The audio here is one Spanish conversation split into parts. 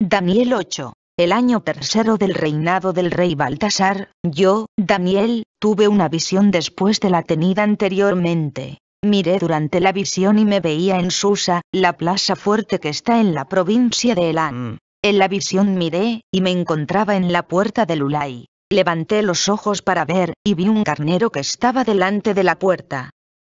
Daniel 8. El año tercero del reinado del rey Baltasar, yo, Daniel, tuve una visión después de la tenida anteriormente. Miré durante la visión y me veía en Susa, la plaza fuerte que está en la provincia de Elam. En la visión miré, y me encontraba en la puerta del Ulay. Levanté los ojos para ver, y vi un carnero que estaba delante de la puerta.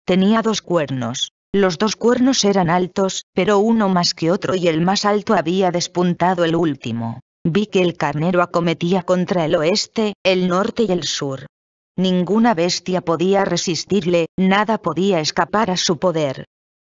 Tenía dos cuernos, los dos cuernos eran altos, pero uno más que otro y el más alto había despuntado el último. Vi que el carnero acometía contra el oeste, el norte y el sur. Ninguna bestia podía resistirle, nada podía escapar a su poder.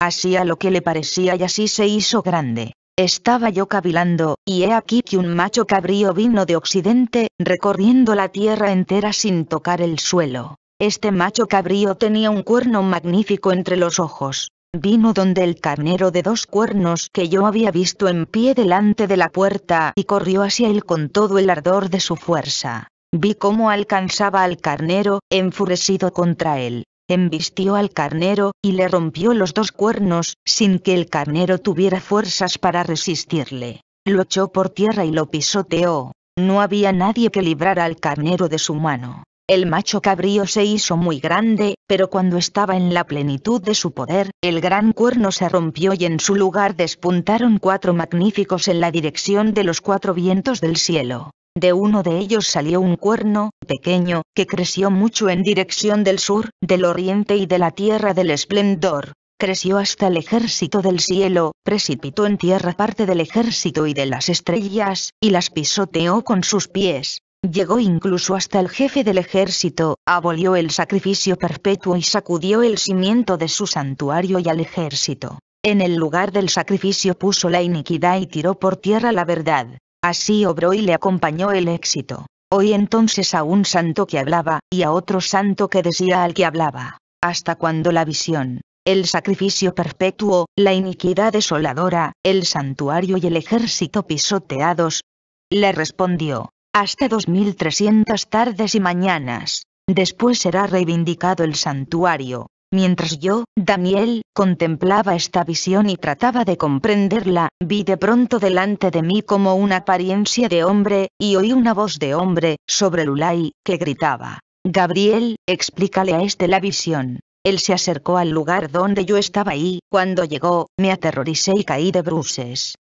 Hacía lo que le parecía y así se hizo grande. Estaba yo cavilando, y he aquí que un macho cabrío vino de occidente, recorriendo la tierra entera sin tocar el suelo. Este macho cabrío tenía un cuerno magnífico entre los ojos. Vino donde el carnero de dos cuernos que yo había visto en pie delante de la puerta y corrió hacia él con todo el ardor de su fuerza. Vi cómo alcanzaba al carnero, enfurecido contra él. Embistió al carnero, y le rompió los dos cuernos, sin que el carnero tuviera fuerzas para resistirle. Lo echó por tierra y lo pisoteó. No había nadie que librara al carnero de su mano. El macho cabrío se hizo muy grande, pero cuando estaba en la plenitud de su poder, el gran cuerno se rompió y en su lugar despuntaron cuatro magníficos en la dirección de los cuatro vientos del cielo. De uno de ellos salió un cuerno, pequeño, que creció mucho en dirección del sur, del oriente y de la tierra del esplendor. Creció hasta el ejército del cielo, precipitó en tierra parte del ejército y de las estrellas, y las pisoteó con sus pies, Llegó incluso hasta el jefe del ejército, abolió el sacrificio perpetuo y sacudió el cimiento de su santuario y al ejército. En el lugar del sacrificio puso la iniquidad y tiró por tierra la verdad. Así obró y le acompañó el éxito. Hoy entonces a un santo que hablaba, y a otro santo que decía al que hablaba. Hasta cuando la visión, el sacrificio perpetuo, la iniquidad desoladora, el santuario y el ejército pisoteados. Le respondió, hasta 2300 tardes y mañanas. Después será reivindicado el santuario. Mientras yo, Daniel, contemplaba esta visión y trataba de comprenderla, vi de pronto delante de mí como una apariencia de hombre, y oí una voz de hombre, sobre Lulay, que gritaba. Gabriel, explícale a este la visión. Él se acercó al lugar donde yo estaba y, cuando llegó, me aterroricé y caí de bruces.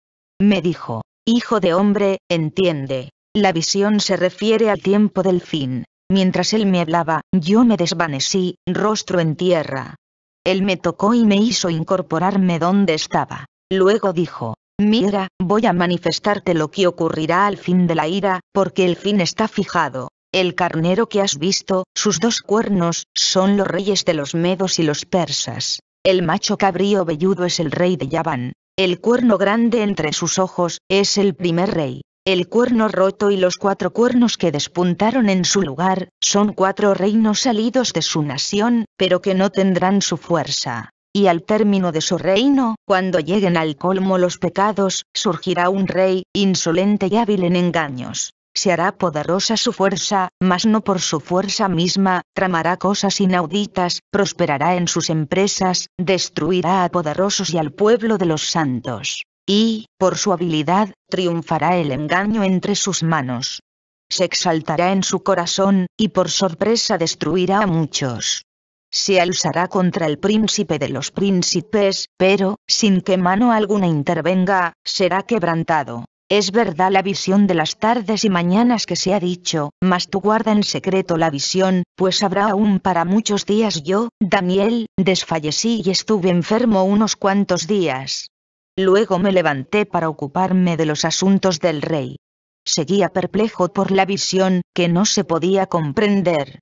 Me dijo, Hijo de hombre, entiende, la visión se refiere al tiempo del fin. Mientras él me hablaba, yo me desvanecí, rostro en tierra. Él me tocó y me hizo incorporarme donde estaba. Luego dijo, mira, voy a manifestarte lo que ocurrirá al fin de la ira, porque el fin está fijado. El carnero que has visto, sus dos cuernos, son los reyes de los medos y los persas. El macho cabrío velludo es el rey de Yaván. El cuerno grande entre sus ojos, es el primer rey. El cuerno roto y los cuatro cuernos que despuntaron en su lugar, son cuatro reinos salidos de su nación, pero que no tendrán su fuerza. Y al término de su reino, cuando lleguen al colmo los pecados, surgirá un rey, insolente y hábil en engaños. Se hará poderosa su fuerza, mas no por su fuerza misma, tramará cosas inauditas, prosperará en sus empresas, destruirá a poderosos y al pueblo de los santos y, por su habilidad, triunfará el engaño entre sus manos. Se exaltará en su corazón, y por sorpresa destruirá a muchos. Se alzará contra el príncipe de los príncipes, pero, sin que mano alguna intervenga, será quebrantado. Es verdad la visión de las tardes y mañanas que se ha dicho, mas tú guarda en secreto la visión, pues habrá aún para muchos días yo, Daniel, desfallecí y estuve enfermo unos cuantos días. Luego me levanté para ocuparme de los asuntos del rey. Seguía perplejo por la visión, que no se podía comprender.